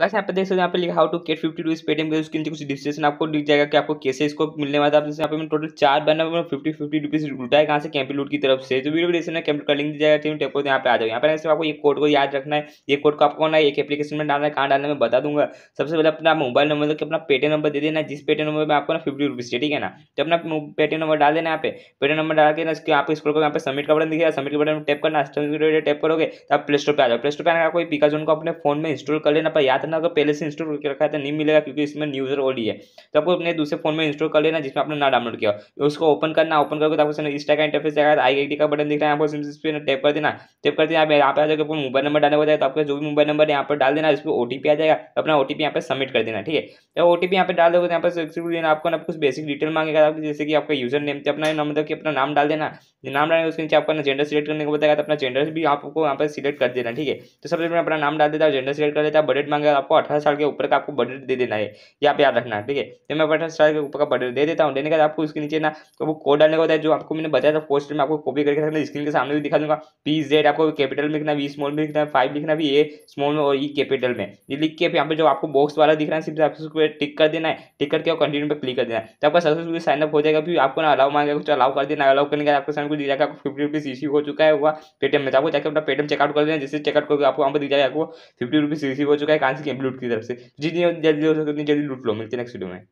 gas यहाँ पे देख सकते हैं यहाँ पे लिखा how to get fifty rupees Paytm के उसके नीचे कुछ डिस्क्रिप्शन आपको दिख जाएगा कि आपको कैसे इसको मिलने वाला है यहाँ पे मैं टोटल चार बैनर फिफ्टी फिफ्टी रुपीज लुटा है कहाँ से कैंपी लूट की तरफ से तो वीडियो डिस्क्रिप्शन में कैंपी का लिंक दिया जाएगा टेप यहाँ पे आ जाओ यहाँ पर आपको एक कोड को याद रखना है ये कोड को आपको होना एक एप्लीकेशन में डालना है कहाँ डालना मैं बता दूंगा सबसे पहले अपना मोबाइल नंबर कि अपना पेटीएम नंबर दे देना जिस पेटीएम नंबर में आपको ना फिफ्टी रुपीज ठीक है ना तो अपना पेटीएम नंबर डाल देना यहाँ पे पेटीएम नंबर डाल के ना इसके आप स्कूल को यहाँ पे सबमिट का बटन दिखेगा सबमिट का बटन टेप करना टेप करोगे तो आप प्ले स्टोर पर आ जाओ प्ले स्टोर पर आना कोई पिकाजोन को अपने फोन में इंस्टॉल कर लेना पर याद था ना अगर पहले से इंस्टॉल करके रखा है तो नहीं मिलेगा क्योंकि इसमें न्यूज़र ओडी है तो आपको अपने दूसरे फोन में इंस्टॉल कर लेना जिसमें आपने ना डाउनलोड किया उसको ओपन करना ओपन करके तो आपको सामने इस का इंटरफेस जाएगा आई आई का बटन दिख रहा है आपको सिम्स पे टैप कर देना टेप कर देना यहाँ पर आ जाकर मोबाइल नंबर डालना बताया तो आपको जो भी मोबाइल नंबर यहाँ पर डाल देना इस पर ओ आ जाएगा तो अपना ओ टी यहाँ पर सबमिट कर देना ठीक है तो ओ टी तो यहाँ पर डाल दोगे यहाँ पर देना आपको ना कुछ बेसिक डिटेल मांगेगा जैसे कि आपका यूजर नेम थे अपना मतलब कि अपना नाम डाल देना नाम डालने उसके नीचे आपका जेंडर सिलेक्ट करने को बताया तो अपना जेंडर भी आपको यहाँ पर सिलेक्ट कर देना ठीक है तो सबसे पहले अपना नाम डाल देता है जेंडर सिलेक्ट कर देता है बजट मांगेगा आपको अठारह साल के ऊपर का आपको बजट दे देना है यहाँ पे याद रखना ठीक है तो मैं अठारह साल के ऊपर का बजट दे देता हूँ देने के बाद आपको इसके नीचे ना तो वो कोड डालने का होता है जो आपको मैंने बताया था पोस्ट में आपको कॉपी करके रखना स्क्रीन के सामने भी दिखा दूंगा पी जेड आपको कैपिटल में लिखना वी स्मॉल में लिखना फाइव लिखना भी ए स्मॉल में और ई e कैपिटल में ये लिख के यहाँ पे जो आपको बॉक्स वाला दिख रहा है सिर्फ आपको टिक कर देना है टिक करके और कंटिन्यू पर क्लिक कर देना है तो आपका सक्सेसफुल साइनअप हो जाएगा फिर आपको ना अलाउ मांगेगा कुछ अलाउ कर देना अलाउ करने के आपके सामने कुछ दिख जाएगा आपको फिफ्टी रुपीज़ इश्यू हो चुका है हुआ पेटीएम में तो आपको जाकर अपना पेटीएम चेकआउट कर देना जैसे चेकआउट करके आपको वहाँ पर दिख जाएगा आपको फिफ्टी रुपीज़ इश्यू हो चुका है कहाँ से की की तरफ से जितनी जल्दी हो सके उतनी जल्दी लूट लो मिलते नेक्स्ट वीडियो में